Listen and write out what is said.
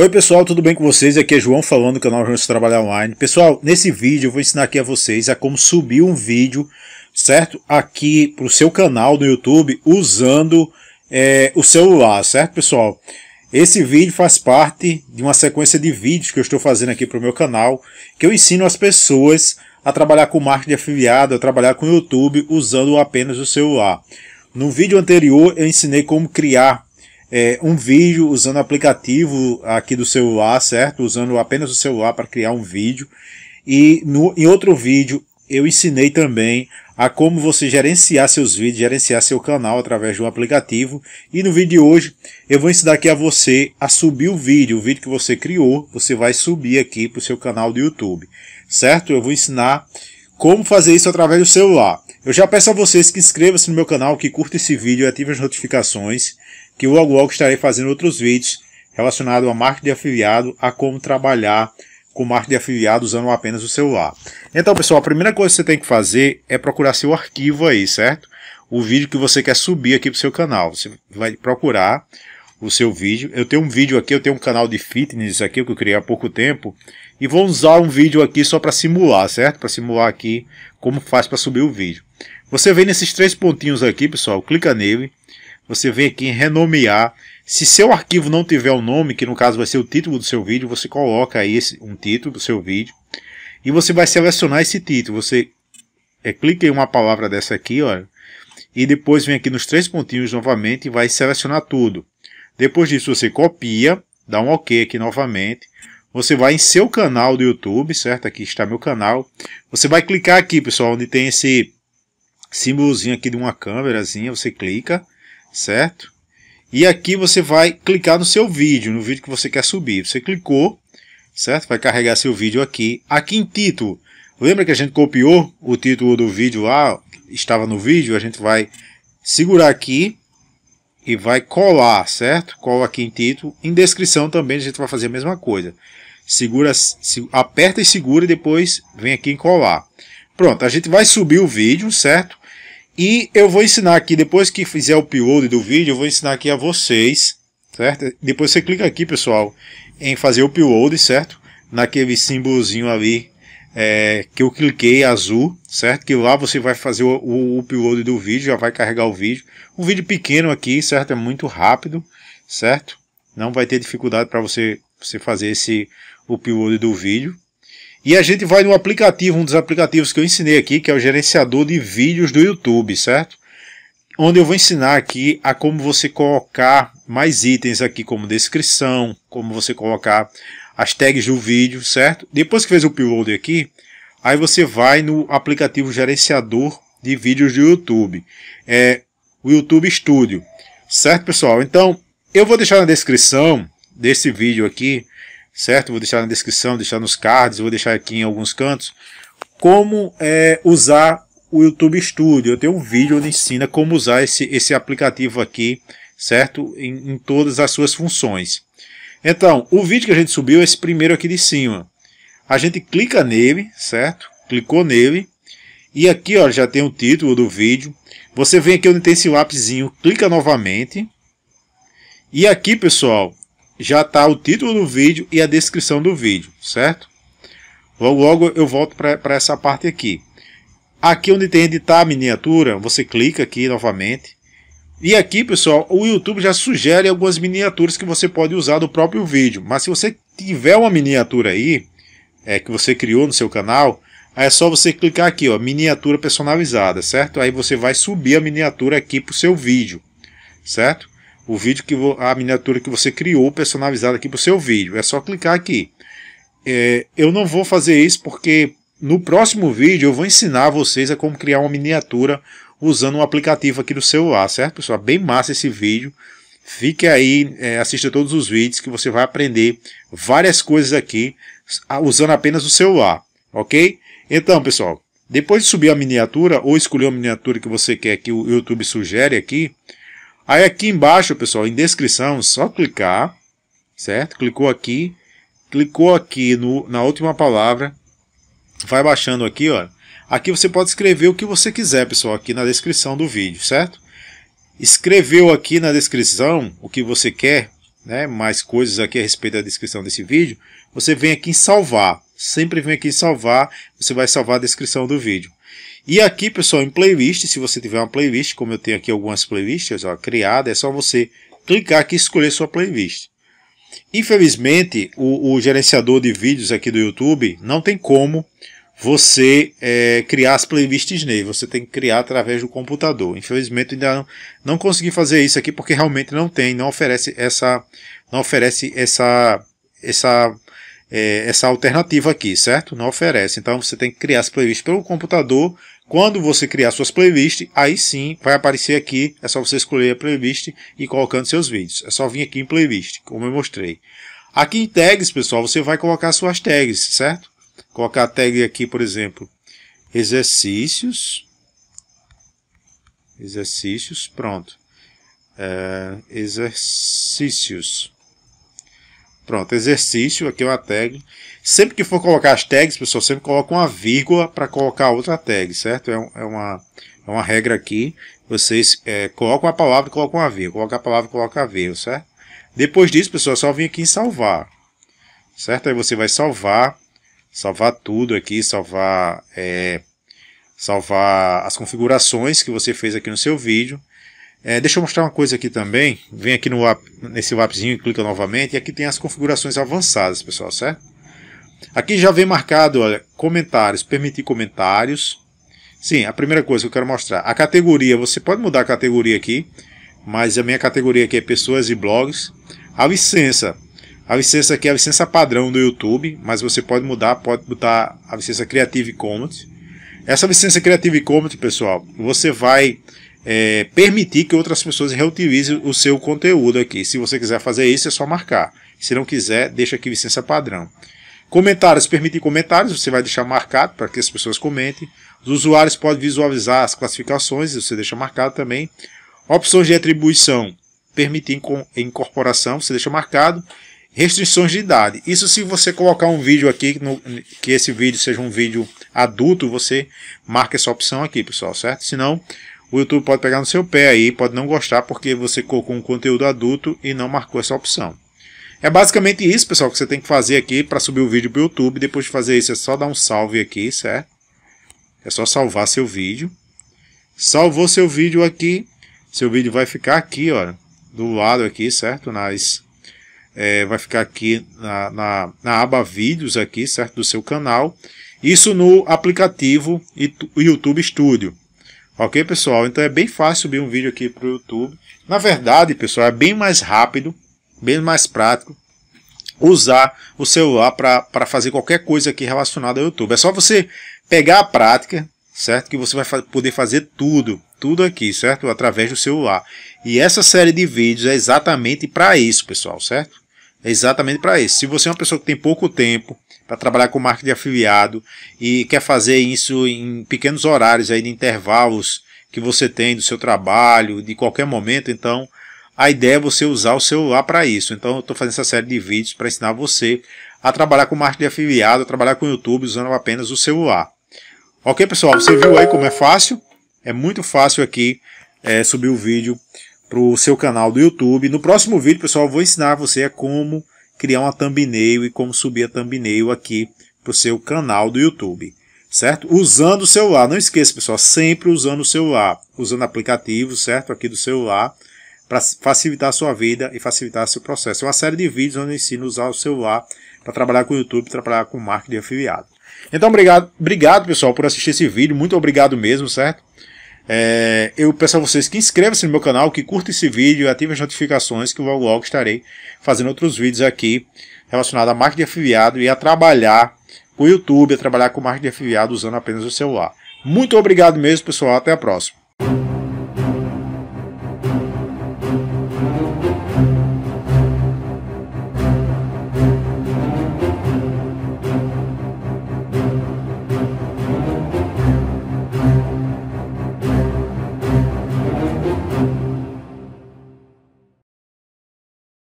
Oi pessoal, tudo bem com vocês? Aqui é João falando do canal João Trabalhar Online. Pessoal, nesse vídeo eu vou ensinar aqui a vocês a como subir um vídeo, certo? Aqui para o seu canal do YouTube usando é, o celular, certo pessoal? Esse vídeo faz parte de uma sequência de vídeos que eu estou fazendo aqui para o meu canal, que eu ensino as pessoas a trabalhar com marketing afiliado, a trabalhar com o YouTube usando apenas o celular. No vídeo anterior eu ensinei como criar é, um vídeo usando o aplicativo aqui do celular, certo? Usando apenas o celular para criar um vídeo. E no, em outro vídeo eu ensinei também a como você gerenciar seus vídeos, gerenciar seu canal através de um aplicativo. E no vídeo de hoje eu vou ensinar aqui a você a subir o vídeo, o vídeo que você criou, você vai subir aqui para o seu canal do YouTube, certo? Eu vou ensinar como fazer isso através do celular. Eu já peço a vocês que inscreva se no meu canal, que curta esse vídeo e ative as notificações que logo logo estarei fazendo outros vídeos relacionados a marketing de afiliado, a como trabalhar com marketing de afiliado usando apenas o celular. Então, pessoal, a primeira coisa que você tem que fazer é procurar seu arquivo aí, certo? O vídeo que você quer subir aqui para o seu canal. Você vai procurar o seu vídeo. Eu tenho um vídeo aqui, eu tenho um canal de fitness aqui que eu criei há pouco tempo. E vou usar um vídeo aqui só para simular, certo? Para simular aqui como faz para subir o vídeo. Você vem nesses três pontinhos aqui, pessoal, clica nele você vem aqui em renomear. Se seu arquivo não tiver o um nome, que no caso vai ser o título do seu vídeo, você coloca aí esse, um título do seu vídeo. E você vai selecionar esse título. Você é, clica em uma palavra dessa aqui, olha. E depois vem aqui nos três pontinhos novamente e vai selecionar tudo. Depois disso você copia, dá um OK aqui novamente. Você vai em seu canal do YouTube, certo? Aqui está meu canal. Você vai clicar aqui, pessoal, onde tem esse símbolozinho aqui de uma câmerazinha. Você clica certo? E aqui você vai clicar no seu vídeo, no vídeo que você quer subir. Você clicou, certo? Vai carregar seu vídeo aqui. Aqui em título, lembra que a gente copiou o título do vídeo lá? Estava no vídeo, a gente vai segurar aqui e vai colar, certo? Cola aqui em título. Em descrição também a gente vai fazer a mesma coisa. Segura, aperta e segura e depois vem aqui em colar. Pronto, a gente vai subir o vídeo, certo? E eu vou ensinar aqui, depois que fizer o upload do vídeo, eu vou ensinar aqui a vocês, certo? Depois você clica aqui, pessoal, em fazer o upload, certo? Naquele símbolozinho ali é, que eu cliquei azul, certo? Que lá você vai fazer o, o upload do vídeo, já vai carregar o vídeo. Um vídeo pequeno aqui, certo? É muito rápido, certo? Não vai ter dificuldade para você, você fazer esse upload do vídeo, e a gente vai no aplicativo, um dos aplicativos que eu ensinei aqui, que é o gerenciador de vídeos do YouTube, certo? Onde eu vou ensinar aqui a como você colocar mais itens aqui, como descrição, como você colocar as tags do vídeo, certo? Depois que fez o upload aqui, aí você vai no aplicativo gerenciador de vídeos do YouTube. É o YouTube Studio. Certo, pessoal? Então, eu vou deixar na descrição desse vídeo aqui certo? Vou deixar na descrição, deixar nos cards, vou deixar aqui em alguns cantos, como é, usar o YouTube Studio. Eu tenho um vídeo onde ensina como usar esse, esse aplicativo aqui, certo? Em, em todas as suas funções. Então, o vídeo que a gente subiu é esse primeiro aqui de cima. A gente clica nele, certo? Clicou nele. E aqui ó, já tem o título do vídeo. Você vem aqui onde tem esse lápisinho, clica novamente. E aqui, pessoal, já está o título do vídeo e a descrição do vídeo, certo? Logo, logo eu volto para essa parte aqui. Aqui onde tem editar a miniatura, você clica aqui novamente. E aqui, pessoal, o YouTube já sugere algumas miniaturas que você pode usar do próprio vídeo. Mas se você tiver uma miniatura aí, é, que você criou no seu canal, é só você clicar aqui, ó, miniatura personalizada, certo? Aí você vai subir a miniatura aqui para o seu vídeo, certo? o vídeo que a miniatura que você criou personalizada aqui para o seu vídeo. É só clicar aqui. É, eu não vou fazer isso porque no próximo vídeo eu vou ensinar vocês a como criar uma miniatura usando um aplicativo aqui do celular, certo pessoal? Bem massa esse vídeo. Fique aí, é, assista todos os vídeos que você vai aprender várias coisas aqui usando apenas o celular, ok? Então pessoal, depois de subir a miniatura ou escolher a miniatura que você quer que o YouTube sugere aqui, Aí aqui embaixo, pessoal, em descrição, só clicar, certo? Clicou aqui, clicou aqui no, na última palavra, vai baixando aqui, ó. Aqui você pode escrever o que você quiser, pessoal, aqui na descrição do vídeo, certo? Escreveu aqui na descrição o que você quer, né? Mais coisas aqui a respeito da descrição desse vídeo. Você vem aqui em salvar. Sempre vem aqui em salvar. Você vai salvar a descrição do vídeo. E aqui, pessoal, em playlist, se você tiver uma playlist, como eu tenho aqui algumas playlists ó, criadas, é só você clicar aqui e escolher sua playlist. Infelizmente, o, o, gerenciador de vídeos aqui do YouTube não tem como você é, criar as playlists nele. Você tem que criar através do computador. Infelizmente, ainda não, não consegui fazer isso aqui porque realmente não tem, não oferece essa, não oferece essa, essa é, essa alternativa aqui, certo? Não oferece. Então você tem que criar as playlists pelo computador quando você criar suas playlists, aí sim vai aparecer aqui, é só você escolher a playlist e colocando seus vídeos. É só vir aqui em playlist, como eu mostrei. Aqui em tags, pessoal, você vai colocar suas tags, certo? Colocar a tag aqui, por exemplo, exercícios. Exercícios, pronto. É, exercícios. Pronto, exercício, aqui é uma tag. Sempre que for colocar as tags, pessoal, sempre coloca uma vírgula para colocar outra tag, certo? É, um, é, uma, é uma regra aqui. Vocês é, colocam a palavra e colocam a vírgula. Coloca a palavra e coloca a vírgula, certo? Depois disso, pessoal, é só vir aqui em salvar. Certo? Aí você vai salvar. Salvar tudo aqui, salvar, é, salvar as configurações que você fez aqui no seu vídeo. É, deixa eu mostrar uma coisa aqui também. Vem aqui no app, nesse appzinho e clica novamente. E aqui tem as configurações avançadas, pessoal, certo? Aqui já vem marcado, olha, comentários, permitir comentários. Sim, a primeira coisa que eu quero mostrar. A categoria, você pode mudar a categoria aqui, mas a minha categoria aqui é pessoas e blogs. A licença. A licença aqui é a licença padrão do YouTube, mas você pode mudar, pode botar a licença Creative Commons. Essa licença Creative Commons, pessoal, você vai é, permitir que outras pessoas reutilizem o seu conteúdo aqui. Se você quiser fazer isso, é só marcar. Se não quiser, deixa aqui licença padrão. Comentários, permitir comentários, você vai deixar marcado para que as pessoas comentem. Os usuários podem visualizar as classificações, você deixa marcado também. Opções de atribuição, permitir incorporação, você deixa marcado. Restrições de idade. Isso se você colocar um vídeo aqui, no, que esse vídeo seja um vídeo adulto, você marca essa opção aqui, pessoal, certo? não o YouTube pode pegar no seu pé aí, pode não gostar porque você colocou um conteúdo adulto e não marcou essa opção. É basicamente isso, pessoal, que você tem que fazer aqui para subir o vídeo para o YouTube. Depois de fazer isso, é só dar um salve aqui, certo? É só salvar seu vídeo. Salvou seu vídeo aqui. Seu vídeo vai ficar aqui, ó, do lado aqui, certo? Nas, é, vai ficar aqui na, na, na aba vídeos aqui, certo? Do seu canal. Isso no aplicativo YouTube Studio. Ok, pessoal? Então é bem fácil subir um vídeo aqui para o YouTube. Na verdade, pessoal, é bem mais rápido, bem mais prático usar o celular para fazer qualquer coisa aqui relacionada ao YouTube. É só você pegar a prática, certo? Que você vai fa poder fazer tudo, tudo aqui, certo? Através do celular. E essa série de vídeos é exatamente para isso, pessoal, certo? é exatamente para isso. Se você é uma pessoa que tem pouco tempo para trabalhar com marketing de afiliado e quer fazer isso em pequenos horários aí de intervalos que você tem do seu trabalho, de qualquer momento, então a ideia é você usar o celular para isso. Então eu estou fazendo essa série de vídeos para ensinar você a trabalhar com marketing de afiliado, a trabalhar com YouTube usando apenas o celular. Ok, pessoal? Você viu aí como é fácil? É muito fácil aqui é, subir o vídeo para o seu canal do YouTube. No próximo vídeo, pessoal, eu vou ensinar você a como criar uma thumbnail e como subir a thumbnail aqui para o seu canal do YouTube, certo? Usando o celular, não esqueça, pessoal, sempre usando o celular, usando aplicativos, certo, aqui do celular, para facilitar a sua vida e facilitar seu processo. É uma série de vídeos onde eu ensino a usar o celular para trabalhar com o YouTube, trabalhar com marketing afiliado. Então, obrigado, obrigado, pessoal, por assistir esse vídeo, muito obrigado mesmo, certo? É, eu peço a vocês que inscrevam-se no meu canal, que curtem esse vídeo, ativem as notificações, que logo logo estarei fazendo outros vídeos aqui relacionados a marca de afiliado e a trabalhar com o YouTube, a trabalhar com marca de afiliado usando apenas o celular. Muito obrigado mesmo, pessoal. Até a próxima.